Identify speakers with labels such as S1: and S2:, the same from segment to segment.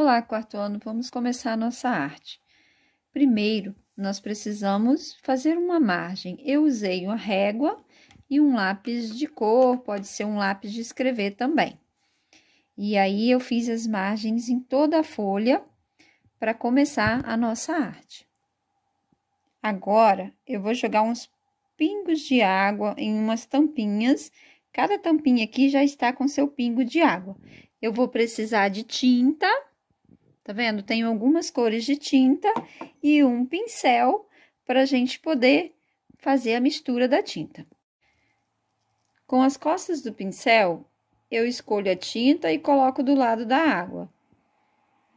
S1: Olá, quarto ano, vamos começar a nossa arte. Primeiro, nós precisamos fazer uma margem. Eu usei uma régua e um lápis de cor, pode ser um lápis de escrever também. E aí eu fiz as margens em toda a folha para começar a nossa arte. Agora eu vou jogar uns pingos de água em umas tampinhas. Cada tampinha aqui já está com seu pingo de água. Eu vou precisar de tinta Tá vendo? Tenho algumas cores de tinta e um pincel para a gente poder fazer a mistura da tinta. Com as costas do pincel, eu escolho a tinta e coloco do lado da água.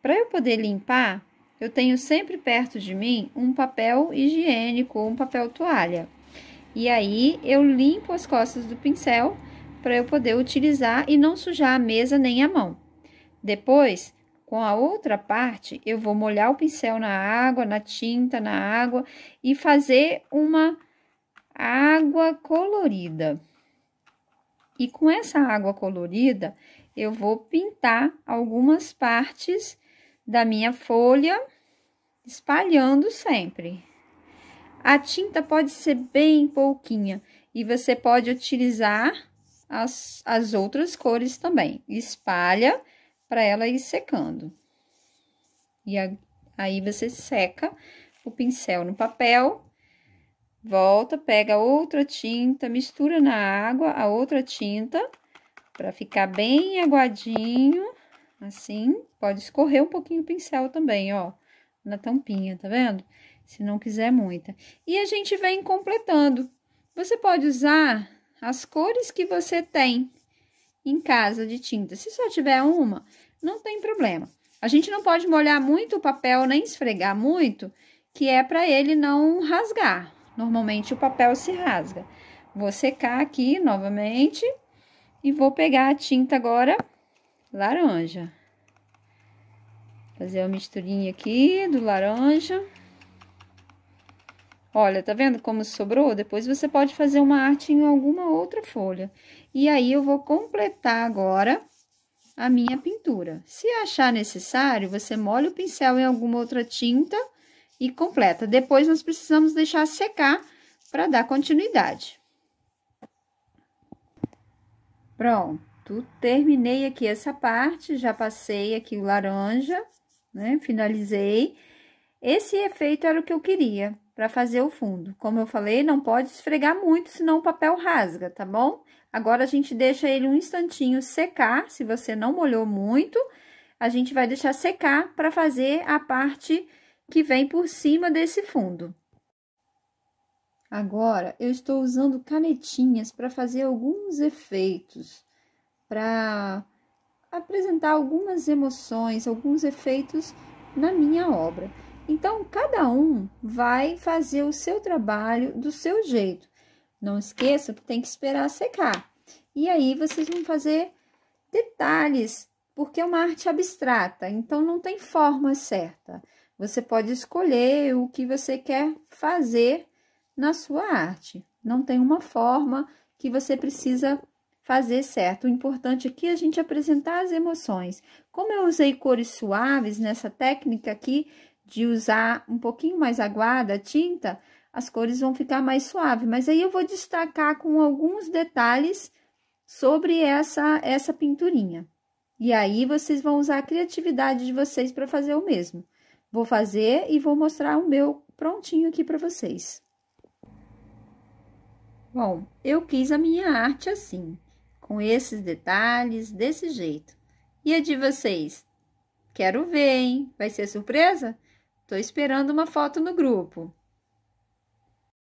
S1: Para eu poder limpar, eu tenho sempre perto de mim um papel higiênico ou um papel toalha. E aí eu limpo as costas do pincel para eu poder utilizar e não sujar a mesa nem a mão. Depois, com a outra parte, eu vou molhar o pincel na água, na tinta, na água e fazer uma água colorida. E com essa água colorida, eu vou pintar algumas partes da minha folha, espalhando sempre. A tinta pode ser bem pouquinha e você pode utilizar as, as outras cores também. Espalha para ela ir secando. E aí você seca o pincel no papel, volta, pega outra tinta, mistura na água a outra tinta para ficar bem aguadinho, assim. Pode escorrer um pouquinho o pincel também, ó, na tampinha, tá vendo? Se não quiser muita. E a gente vem completando. Você pode usar as cores que você tem em casa de tinta. Se só tiver uma, não tem problema. A gente não pode molhar muito o papel nem esfregar muito, que é para ele não rasgar. Normalmente o papel se rasga. Vou secar aqui novamente e vou pegar a tinta agora laranja. Fazer uma misturinha aqui do laranja. Olha, tá vendo como sobrou? Depois você pode fazer uma arte em alguma outra folha. E aí, eu vou completar agora a minha pintura. Se achar necessário, você molha o pincel em alguma outra tinta e completa. Depois, nós precisamos deixar secar para dar continuidade. Pronto, terminei aqui essa parte, já passei aqui o laranja, né? Finalizei. Esse efeito era o que eu queria para fazer o fundo. Como eu falei, não pode esfregar muito, senão o papel rasga, tá bom? Agora, a gente deixa ele um instantinho secar, se você não molhou muito. A gente vai deixar secar para fazer a parte que vem por cima desse fundo. Agora, eu estou usando canetinhas para fazer alguns efeitos, para apresentar algumas emoções, alguns efeitos na minha obra. Então, cada um vai fazer o seu trabalho do seu jeito. Não esqueça que tem que esperar secar. E aí, vocês vão fazer detalhes, porque é uma arte abstrata, então não tem forma certa. Você pode escolher o que você quer fazer na sua arte. Não tem uma forma que você precisa fazer certo. O importante aqui é a gente apresentar as emoções. Como eu usei cores suaves nessa técnica aqui, de usar um pouquinho mais aguada a tinta, as cores vão ficar mais suave. Mas aí eu vou destacar com alguns detalhes sobre essa, essa pinturinha. E aí vocês vão usar a criatividade de vocês para fazer o mesmo. Vou fazer e vou mostrar o meu prontinho aqui para vocês. Bom, eu quis a minha arte assim, com esses detalhes, desse jeito. E a de vocês? Quero ver, hein? Vai ser surpresa? Tô esperando uma foto no grupo.